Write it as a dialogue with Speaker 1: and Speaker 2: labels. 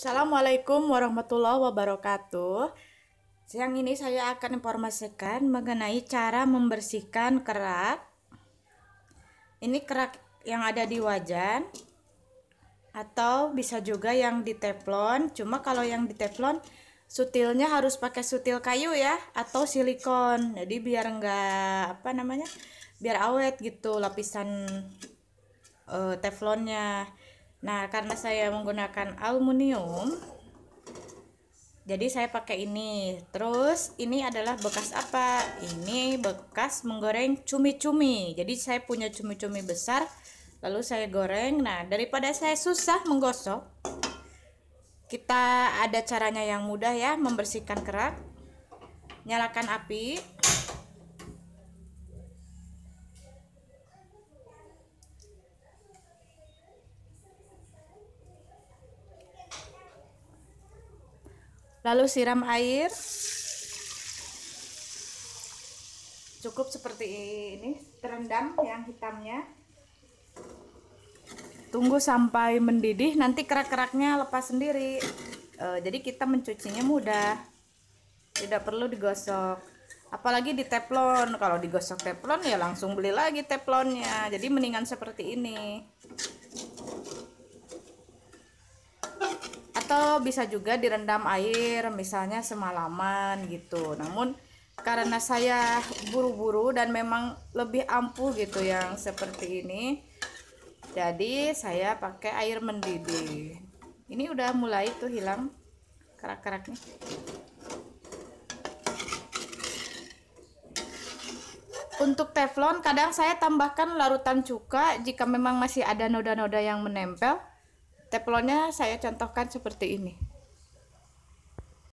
Speaker 1: Assalamualaikum warahmatullahi wabarakatuh. Siang ini saya akan informasikan mengenai cara membersihkan kerak. Ini kerak yang ada di wajan atau bisa juga yang di teflon. Cuma kalau yang di teflon sutilnya harus pakai sutil kayu ya atau silikon. Jadi biar enggak apa namanya? biar awet gitu lapisan uh, teflonnya. Nah, karena saya menggunakan aluminium, jadi saya pakai ini. Terus ini adalah bekas apa? Ini bekas menggoreng cumi-cumi. Jadi saya punya cumi-cumi besar, lalu saya goreng. Nah, daripada saya susah menggosok, kita ada caranya yang mudah ya, membersihkan kerak. Nyalakan api. lalu siram air cukup seperti ini terendam yang hitamnya tunggu sampai mendidih nanti kerak-keraknya lepas sendiri e, jadi kita mencucinya mudah tidak perlu digosok apalagi di teflon kalau digosok teflon ya langsung beli lagi teflonnya jadi mendingan seperti ini atau bisa juga direndam air misalnya semalaman gitu namun karena saya buru-buru dan memang lebih ampuh gitu yang seperti ini jadi saya pakai air mendidih ini udah mulai tuh hilang kerak-keraknya untuk teflon kadang saya tambahkan larutan cuka jika memang masih ada noda-noda yang menempel Teflonnya saya contohkan seperti ini.